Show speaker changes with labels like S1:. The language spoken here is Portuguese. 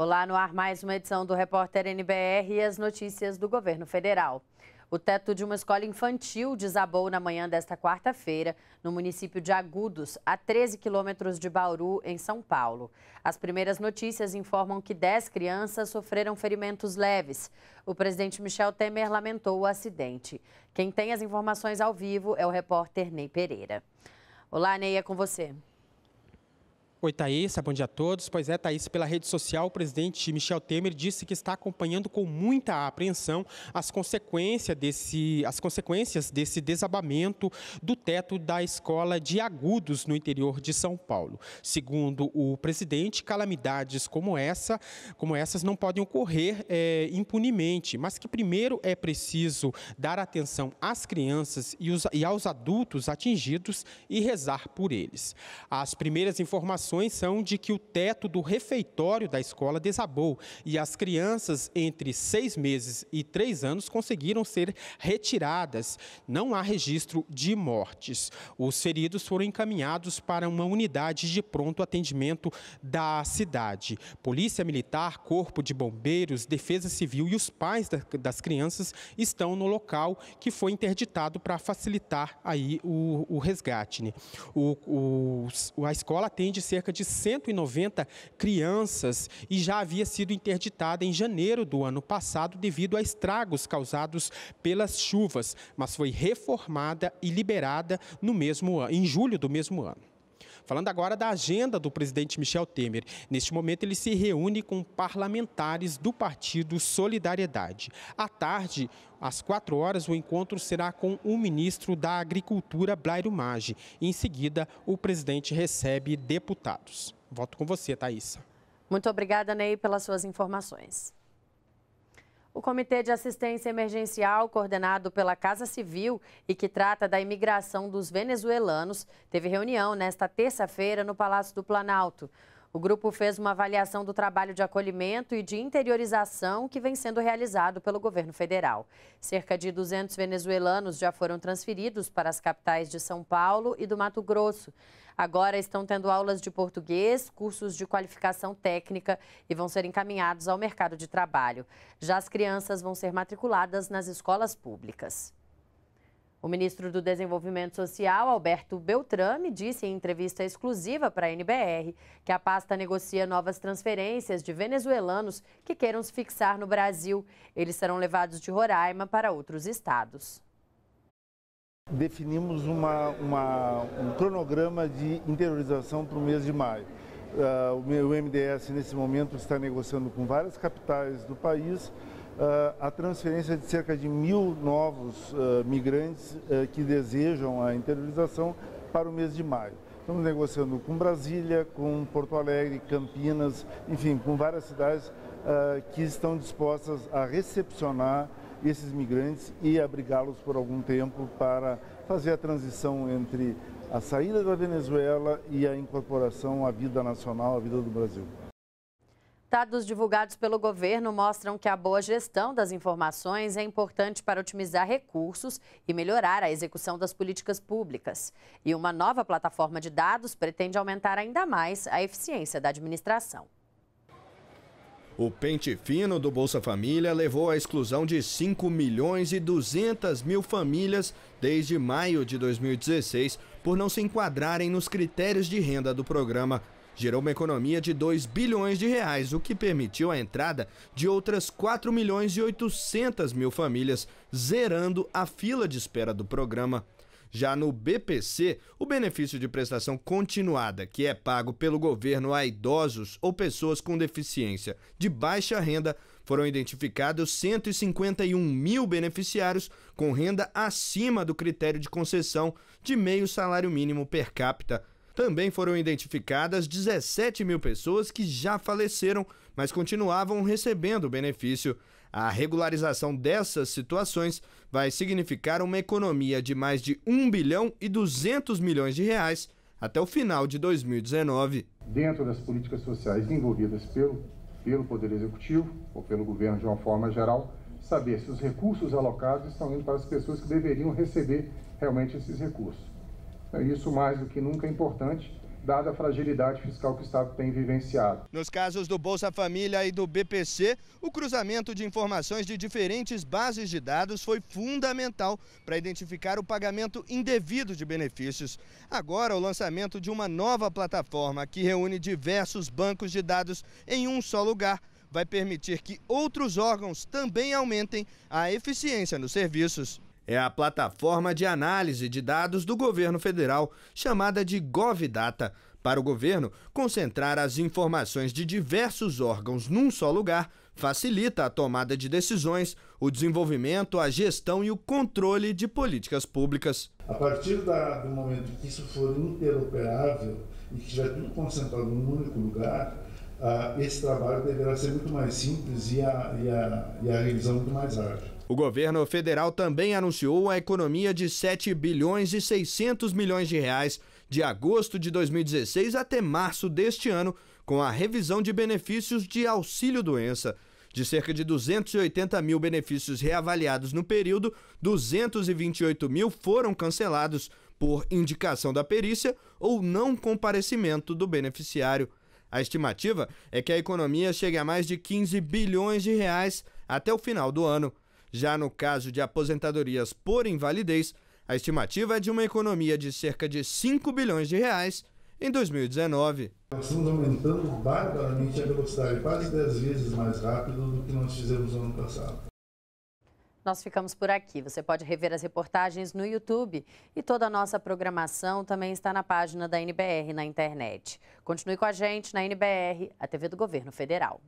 S1: Olá, no ar mais uma edição do Repórter NBR e as notícias do governo federal. O teto de uma escola infantil desabou na manhã desta quarta-feira, no município de Agudos, a 13 quilômetros de Bauru, em São Paulo. As primeiras notícias informam que 10 crianças sofreram ferimentos leves. O presidente Michel Temer lamentou o acidente. Quem tem as informações ao vivo é o repórter Ney Pereira. Olá, Ney, é com você.
S2: Oi, Thaís, bom dia a todos. Pois é, Thaís, pela rede social, o presidente Michel Temer disse que está acompanhando com muita apreensão as consequências desse, as consequências desse desabamento do teto da escola de agudos no interior de São Paulo. Segundo o presidente, calamidades como essa, como essas, não podem ocorrer é, impunemente, mas que primeiro é preciso dar atenção às crianças e, os, e aos adultos atingidos e rezar por eles. As primeiras informações informações são de que o teto do refeitório da escola desabou e as crianças entre seis meses e três anos conseguiram ser retiradas. Não há registro de mortes. Os feridos foram encaminhados para uma unidade de pronto atendimento da cidade. Polícia Militar, Corpo de Bombeiros, Defesa Civil e os pais das crianças estão no local que foi interditado para facilitar aí o, o resgate. O, o, a escola atende cerca cerca de 190 crianças e já havia sido interditada em janeiro do ano passado devido a estragos causados pelas chuvas, mas foi reformada e liberada no mesmo ano, em julho do mesmo ano. Falando agora da agenda do presidente Michel Temer. Neste momento, ele se reúne com parlamentares do partido Solidariedade. À tarde, às quatro horas, o encontro será com o ministro da Agricultura, Blairo Maggi. Em seguida, o presidente recebe deputados. Volto com você, Thaisa.
S1: Muito obrigada, Ney, pelas suas informações. O Comitê de Assistência Emergencial, coordenado pela Casa Civil e que trata da imigração dos venezuelanos, teve reunião nesta terça-feira no Palácio do Planalto. O grupo fez uma avaliação do trabalho de acolhimento e de interiorização que vem sendo realizado pelo governo federal. Cerca de 200 venezuelanos já foram transferidos para as capitais de São Paulo e do Mato Grosso. Agora estão tendo aulas de português, cursos de qualificação técnica e vão ser encaminhados ao mercado de trabalho. Já as crianças vão ser matriculadas nas escolas públicas. O ministro do Desenvolvimento Social, Alberto Beltrame, disse em entrevista exclusiva para a NBR que a pasta negocia novas transferências de venezuelanos que queiram se fixar no Brasil. Eles serão levados de Roraima para outros estados.
S3: Definimos uma, uma, um cronograma de interiorização para o mês de maio. Uh, o MDS, nesse momento, está negociando com várias capitais do país ah, a transferência de cerca de mil novos ah, migrantes ah, que desejam a interiorização para o mês de maio. Estamos negociando com Brasília, com Porto Alegre, Campinas, enfim, com várias cidades que estão dispostas a recepcionar esses migrantes e abrigá-los por algum tempo para fazer a transição entre a saída da Venezuela e a incorporação à vida nacional, à vida do Brasil.
S1: Dados divulgados pelo governo mostram que a boa gestão das informações é importante para otimizar recursos e melhorar a execução das políticas públicas. E uma nova plataforma de dados pretende aumentar ainda mais a eficiência da administração.
S4: O pente fino do Bolsa Família levou à exclusão de 5 milhões e 200 mil famílias desde maio de 2016 por não se enquadrarem nos critérios de renda do programa gerou uma economia de 2 bilhões de reais, o que permitiu a entrada de outras 4 milhões e 800 mil famílias, zerando a fila de espera do programa. Já no BPC, o benefício de prestação continuada, que é pago pelo governo a idosos ou pessoas com deficiência de baixa renda, foram identificados 151 mil beneficiários com renda acima do critério de concessão de meio salário mínimo per capita. Também foram identificadas 17 mil pessoas que já faleceram, mas continuavam recebendo o benefício. A regularização dessas situações vai significar uma economia de mais de 1 bilhão e 200 milhões de reais até o final de 2019.
S3: Dentro das políticas sociais envolvidas pelo, pelo Poder Executivo, ou pelo governo de uma forma geral, saber se os recursos alocados estão indo para as pessoas que deveriam receber realmente esses recursos. É isso mais do que nunca é importante, dada a fragilidade fiscal que o Estado tem vivenciado.
S4: Nos casos do Bolsa Família e do BPC, o cruzamento de informações de diferentes bases de dados foi fundamental para identificar o pagamento indevido de benefícios. Agora, o lançamento de uma nova plataforma que reúne diversos bancos de dados em um só lugar vai permitir que outros órgãos também aumentem a eficiência nos serviços é a plataforma de análise de dados do governo federal, chamada de GovData, para o governo, concentrar as informações de diversos órgãos num só lugar facilita a tomada de decisões, o desenvolvimento, a gestão e o controle de políticas públicas.
S3: A partir da, do momento que isso for interoperável e que já é tudo concentrado num único lugar, ah, esse trabalho deverá ser muito mais simples e a, e a, e a revisão muito mais ágil.
S4: O governo federal também anunciou a economia de 7 bilhões e 600 milhões de reais de agosto de 2016 até março deste ano, com a revisão de benefícios de auxílio doença. De cerca de 280 mil benefícios reavaliados no período, 228 mil foram cancelados por indicação da perícia ou não comparecimento do beneficiário. A estimativa é que a economia chegue a mais de 15 bilhões de reais até o final do ano. Já no caso de aposentadorias por invalidez, a estimativa é de uma economia de cerca de 5 bilhões de reais em 2019.
S3: Nós estamos aumentando barbaramente a velocidade, quase 10 vezes mais rápido do que nós fizemos no ano
S1: passado. Nós ficamos por aqui. Você pode rever as reportagens no YouTube e toda a nossa programação também está na página da NBR na internet. Continue com a gente na NBR, a TV do Governo Federal.